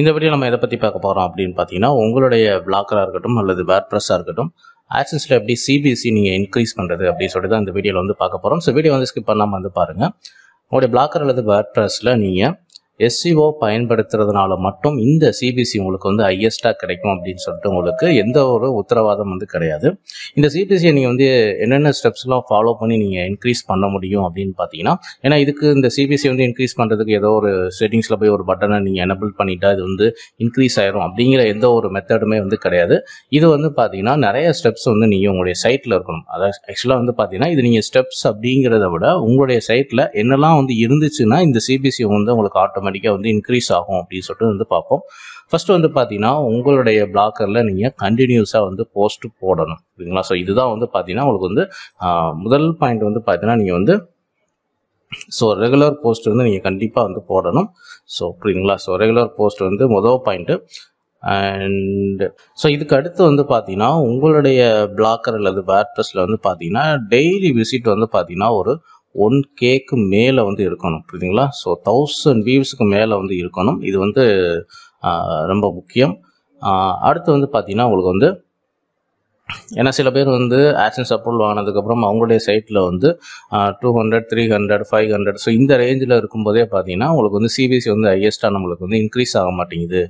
இந்த வீடியோ நம்ம எதை பற்றி பார்க்க போகிறோம் அப்படின்னு பார்த்தீங்கன்னா உங்களுடைய பிளாக்கராக இருக்கட்டும் அல்லது வேர்ட்ப்ரெஸ்ஸாக இருக்கட்டும் ஆக்சன்ஸில் எப்படி சிபிஎஸ்சி நீங்கள் இன்க்ரீஸ் பண்ணுறது அப்படின்னு சொல்லிட்டு தான் இந்த வீடியோவில் வந்து பார்க்க போகிறோம் ஸோ வீடியோ வந்து ஸ்கிப் பண்ணாமல் வந்து பாருங்கள் உங்களுடைய பிளாக்கர் அல்லது வேர்ட்ப்ரெஸில் நீங்கள் எஸ்சிஓ பயன்படுத்துறதுனால மட்டும் இந்த சிபிசி உங்களுக்கு வந்து ஹையஸ்டாக கிடைக்கும் அப்படின்னு சொல்லிட்டு உங்களுக்கு எந்த ஒரு உத்தரவாதம் வந்து கிடையாது இந்த சிபிசியை நீங்கள் வந்து என்னென்ன ஸ்டெப்ஸ்லாம் ஃபாலோ பண்ணி நீங்கள் இன்க்ரீஸ் பண்ண முடியும் அப்படின்னு பார்த்தீங்கன்னா ஏன்னா இதுக்கு இந்த சிபிசி வந்து இன்க்ரீஸ் பண்ணுறதுக்கு ஏதோ ஒரு செட்டிங்ஸில் போய் ஒரு பட்டனை நீங்கள் எனபிள் பண்ணிட்டா இது வந்து இன்க்ரீஸ் ஆயிரும் அப்படிங்கிற எந்த ஒரு மெத்தடுமே வந்து கிடையாது இது வந்து பார்த்தீங்கன்னா நிறைய ஸ்டெப்ஸ் வந்து நீங்கள் உங்களுடைய சைட்டில் இருக்கணும் அதாவது ஆக்சுவலாக வந்து பார்த்தீங்கன்னா இது நீங்கள் ஸ்டெப்ஸ் அப்படிங்கிறத விட உங்களுடைய சைட்டில் என்னெல்லாம் வந்து இருந்துச்சுன்னா இந்த சிபிசி வந்து உங்களுக்கு ஆட்டோமேட்டிக் ஆட்டோமேட்டிக்காக வந்து இன்க்ரீஸ் ஆகும் அப்படின்னு சொல்லிட்டு வந்து பார்ப்போம் ஃபஸ்ட்டு வந்து பார்த்தீங்கன்னா உங்களுடைய பிளாக்கரில் நீங்கள் கண்டினியூஸாக வந்து போஸ்ட் போடணும் சரிங்களா ஸோ இதுதான் வந்து பார்த்தீங்கன்னா உங்களுக்கு வந்து முதல் பாயிண்ட் வந்து பார்த்தீங்கன்னா நீங்கள் வந்து ஸோ ரெகுலர் போஸ்ட் வந்து நீங்கள் கண்டிப்பாக வந்து போடணும் ஸோ புரியுங்களா ஸோ ரெகுலர் போஸ்ட் வந்து முதல் பாயிண்ட்டு அண்டு ஸோ இதுக்கு அடுத்து வந்து பார்த்தீங்கன்னா உங்களுடைய பிளாக்கர் அல்லது வேர்ட்ரஸில் வந்து பார்த்தீங்கன்னா டெய்லி விசிட் வந்து பார்த்தீங்கன்னா ஒரு ஒன் கேக்கு மேலே வந்து இருக்கணும் புரியுதுங்களா ஸோ தௌசண்ட் வியூஸுக்கு மேலே வந்து இருக்கணும் இது வந்து ரொம்ப முக்கியம் அடுத்து வந்து பார்த்திங்கன்னா உங்களுக்கு வந்து ஏன்னா சில பேர் வந்து ஆக்ஷன் அப்ரூவல் வாங்கினதுக்கப்புறம் அவங்களுடைய சைட்டில் வந்து two hundred three hundred five hundred so இந்த ரேஞ்சில் இருக்கும்போதே பார்த்தீங்கன்னா உங்களுக்கு வந்து சிபிஎஸ்சி வந்து ஹையஸ்ட்டாக நம்மளுக்கு வந்து இன்க்ரீஸ் ஆக மாட்டேங்குது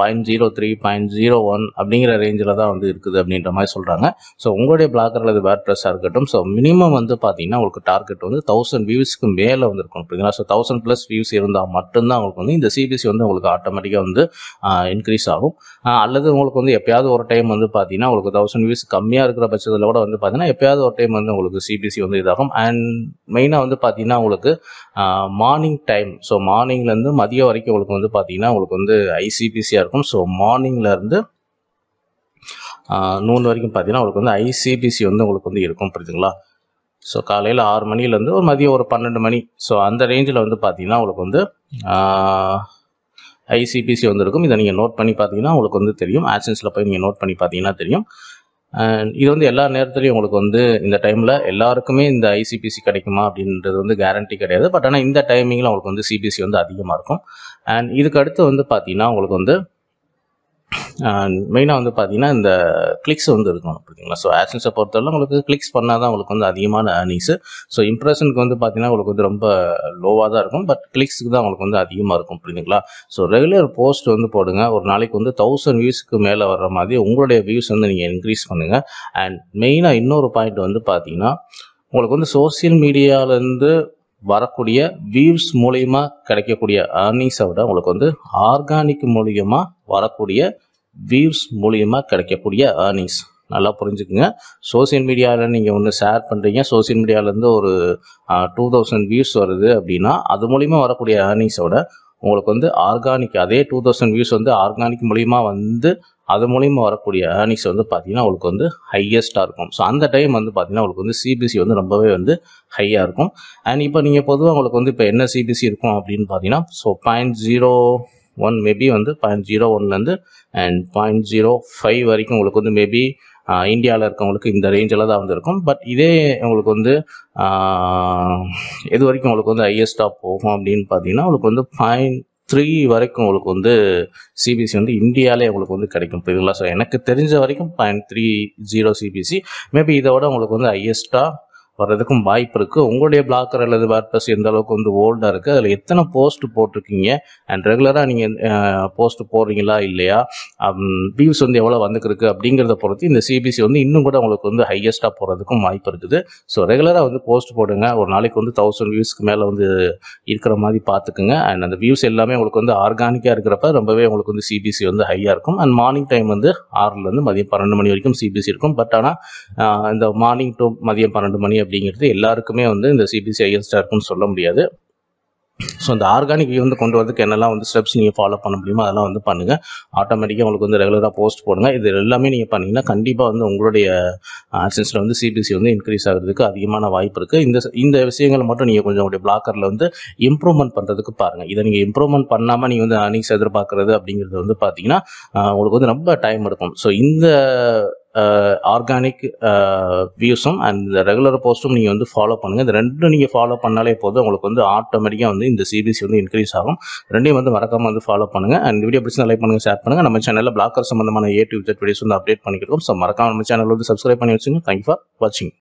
point zero three point zero one அப்படிங்கிற ரேஞ்சில் தான் வந்து இருக்குது அப்படின்ற மாதிரி சொல்கிறாங்க ஸோ உங்களுடைய பிளாக்கரில் இது வேர் ப்ரெஸ்ஸாக இருக்கட்டும் ஸோ மினிமம் வந்து பார்த்தீங்கன்னா உங்களுக்கு டார்கெட் வந்து தௌசண்ட் வியூஸ்க்கு மேலே வந்து அப்படிங்களா ஸோ தௌசண்ட் ப்ளஸ் வியூஸ் இருந்தால் மட்டும்தான் உங்களுக்கு வந்து இந்த சிபிஎஸ்சி வந்து உங்களுக்கு ஆட்டோமேட்டிக்காக வந்து இன்க்ரீஸ் ஆகும் அல்லது உங்களுக்கு வந்து எப்பயாவது ஒரு டைம் வந்து பார்த்தீங்கன்னா உங்களுக்கு தௌசண்ட் வியூஸ் கம்மியாக இருக்கிற பட்சத்தில் கூட வந்து பார்த்தீங்கன்னா எப்பயாவது ஒரு டைம் வந்து உங்களுக்கு சிபிசி வந்து இதாகும் அண்ட் மெயினாக வந்து பார்த்தீங்கன்னா உங்களுக்கு மார்னிங் டைம் ஸோ மார்னிங்லேருந்து மதியம் வரைக்கும் உங்களுக்கு வந்து பார்த்தீங்கன்னா உங்களுக்கு வந்து ஐசிபிசியாக இருக்கும் ஸோ மார்னிங்லேருந்து நூறு வரைக்கும் பார்த்தீங்கன்னா உங்களுக்கு வந்து ஐசிபிசி வந்து உங்களுக்கு வந்து இருக்கும் புரியுதுங்களா ஸோ காலையில் ஆறு மணிலேருந்து ஒரு மதியம் ஒரு பன்னெண்டு மணி ஸோ அந்த ரேஞ்சில் வந்து பார்த்தீங்கன்னா உங்களுக்கு வந்து ஐசிபிசி இருக்கும் இதை நீங்கள் நோட் பண்ணி பார்த்தீங்கன்னா உங்களுக்கு வந்து தெரியும் ஆக்ஷன்ஸில் போய் நீங்கள் நோட் பண்ணி பார்த்தீங்கன்னா தெரியும் இது வந்து எல்லா நேரத்துலையும் உங்களுக்கு வந்து இந்த டைமில் எல்லாருக்குமே இந்த ஐசிபிசி கிடைக்குமா அப்படின்றது வந்து கேரண்டி கிடையாது பட் ஆனால் இந்த டைமிங்கில் உங்களுக்கு வந்து சிபிசி e வந்து அதிகமாக இருக்கும் அண்ட் இதுக்கு அடுத்து வந்து பார்த்தீங்கன்னா உங்களுக்கு வந்து மெயினாக வந்து பார்த்தீங்கன்னா இந்த கிளிக்ஸ் வந்து இருக்கணும் பார்த்தீங்களா ஸோ ஆக்ஷன்ஸை பொறுத்தவரை உங்களுக்கு கிளிக்ஸ் பண்ணால் தான் உங்களுக்கு வந்து அதிகமான ஏர்னிங்ஸு ஸோ இம்ப்ரெஷனுக்கு வந்து பார்த்தீங்கன்னா உங்களுக்கு வந்து ரொம்ப லோவாக தான் இருக்கும் பட் கிளிக்ஸுக்கு தான் உங்களுக்கு வந்து அதிகமாக இருக்கும் புரியுதுங்களா ஸோ ரெகுலர் போஸ்ட் வந்து போடுங்க ஒரு நாளைக்கு வந்து தௌசண்ட் வியூஸ்க்கு மேலே வர்ற மாதிரி உங்களுடைய வியூஸ் வந்து நீங்கள் இன்க்ரீஸ் பண்ணுங்கள் அண்ட் மெயினாக இன்னொரு பாயிண்ட் வந்து பார்த்தீங்கன்னா உங்களுக்கு வந்து சோசியல் மீடியாவிலேருந்து வரக்கூடிய வியூஸ் மூலயமா கிடைக்கக்கூடிய ஏர்னிங்ஸை விட உங்களுக்கு வந்து ஆர்கானிக் மூலியமாக வரக்கூடிய வியூஸ் மூலியமாக கிடைக்கக்கூடிய ஏர்னிங்ஸ் நல்லா புரிஞ்சுக்குங்க சோசியல் மீடியாவில் நீங்கள் ஒன்று ஷேர் பண்ணுறீங்க சோசியல் மீடியாவிலேருந்து ஒரு டூ தௌசண்ட் வியூஸ் வருது அப்படின்னா அது மூலிமா வரக்கூடிய ஏர்னிங்ஸோட உங்களுக்கு வந்து ஆர்கானிக் அதே டூ தௌசண்ட் வியூஸ் வந்து ஆர்கானிக் மூலிமா வந்து அது மூலிமா வரக்கூடிய ஏர்னிங்ஸ் வந்து பார்த்திங்கன்னா உங்களுக்கு வந்து ஹையஸ்ட்டாக இருக்கும் ஸோ அந்த டைம் வந்து பார்த்திங்கன்னா உங்களுக்கு வந்து சிபிசி வந்து ரொம்பவே வந்து ஹையாக இருக்கும் அண்ட் இப்போ நீங்கள் பொதுவாக உங்களுக்கு வந்து இப்போ என்ன சிபிசி இருக்கும் அப்படின்னு பார்த்தீங்கன்னா so point zero one maybe வந்து பாயிண்ட் ஜீரோ ஒன்லேருந்து அண்ட் பாயிண்ட் ஜீரோ ஃபைவ் வரைக்கும் உங்களுக்கு வந்து மேபி இந்தியாவில் இருக்கவங்களுக்கு இந்த ரேஞ்சில் தான் வந்து இருக்கும் பட் இதே உங்களுக்கு வந்து இது வரைக்கும் உங்களுக்கு வந்து ஹையஸ்டாக போகும் அப்படின்னு பார்த்தீங்கன்னா உங்களுக்கு வந்து பாயிண்ட் த்ரீ வரைக்கும் உங்களுக்கு வந்து சிபிசி வந்து இந்தியாவிலே உங்களுக்கு வந்து கிடைக்கும் இப்போ இதெல்லாம் எனக்கு தெரிஞ்ச வரைக்கும் point three zero CPC maybe இதோட உங்களுக்கு வந்து ஹையஸ்ட்டாக வர்றதுக்கும் வாய்ப்பு இருக்குது உங்களுடைய பிளாக்கர் அல்லது வேர்பஸ் எந்த அளவுக்கு வந்து ஓல்டாக இருக்குது அதில் எத்தனை போஸ்ட் போட்டிருக்கீங்க அண்ட் ரெகுலராக நீங்கள் போஸ்ட் போடுறீங்களா இல்லையா வியூஸ் வந்து எவ்வளோ வந்துருக்கு அப்படிங்கிறத பொறுத்து இந்த சிபிசி வந்து இன்னும் கூட உங்களுக்கு வந்து ஹையஸ்ட்டாக போகிறதுக்கும் வாய்ப்பு இருக்குது ஸோ ரெகுலராக வந்து போஸ்ட் போடுங்க ஒரு நாளைக்கு வந்து தௌசண்ட் வியூஸ்க்கு மேலே வந்து இருக்கிற மாதிரி பார்த்துக்குங்க அண்ட் அந்த வியூஸ் எல்லாமே உங்களுக்கு வந்து ஆர்கானிக்காக இருக்கிறப்ப ரொம்பவே உங்களுக்கு வந்து சிபிசி வந்து ஹையாக இருக்கும் அண்ட் மார்னிங் டைம் வந்து ஆறுலேருந்து மதியம் பன்னெண்டு மணி வரைக்கும் சிபிசி இருக்கும் பட் ஆனால் இந்த மார்னிங் டு மதியம் பன்னெண்டு மணி அப்படிங்கிறது எல்லாருக்குமே வந்து இந்த சிபிசி ஐஎன்ஸ்டாக இருக்குன்னு சொல்ல முடியாது ஸோ இந்த ஆர்கானிக் வந்து கொண்டு வரதுக்கு என்னெல்லாம் வந்து ஸ்டெப்ஸ் நீங்கள் ஃபாலோ பண்ண முடியுமோ அதெல்லாம் வந்து பண்ணுங்கள் ஆட்டோமேட்டிக்காக உங்களுக்கு வந்து ரெகுலராக போஸ்ட் போடுங்க இது எல்லாமே நீங்கள் பண்ணீங்கன்னா கண்டிப்பாக வந்து உங்களுடைய ஆக்சன்ஸில் வந்து சிபிசி வந்து இன்க்ரீஸ் ஆகிறதுக்கு அதிகமான வாய்ப்பு இருக்குது இந்த இந்த விஷயங்கள் மட்டும் நீங்கள் கொஞ்சம் உங்களுடைய பிளாக்கரில் வந்து இம்ப்ரூவ்மெண்ட் பண்ணுறதுக்கு பாருங்கள் இதை நீங்கள் இம்ப்ரூவ்மெண்ட் பண்ணாமல் நீங்கள் வந்து அன்னைக்கு எதிர்பார்க்குறது அப்படிங்கிறது வந்து பார்த்தீங்கன்னா உங்களுக்கு வந்து ரொம்ப டைம் எடுக்கும் ஸோ இந்த ஆர்கானிக் வியூஸும் அண்ட் ரெகுலர் போஸ்ட்டும் நீங்கள் வந்து ஃபாலோ பண்ணுங்கள் இந்த ரெண்டும் நீங்கள் ஃபாலோ பண்ணாலே போதும் உங்களுக்கு வந்து ஆட்டோமேட்டிக்காக வந்து இந்த சிபிசி வந்து இன்க்ரீஸ் ஆகும் ரெண்டையும் வந்து மறக்காமல் வந்து ஃபாலோ பண்ணுங்கள் அண்ட் வீடியோ பிடிச்சி லைக் பண்ணுங்கள் ஷேர் பண்ணுங்கள் நம்ம சேனலில் பிளாக்கர் சம்மந்தமான ஏ வீடியோஸ் வந்து அப்டேட் பண்ணிக்கிறோம் ஸோ மறக்காமல் நம்ம சேனல் வந்து சப்ஸ்கிரைப் பண்ணி வச்சுங்க தேங்க்யூ ஃபார் வாட்சிங்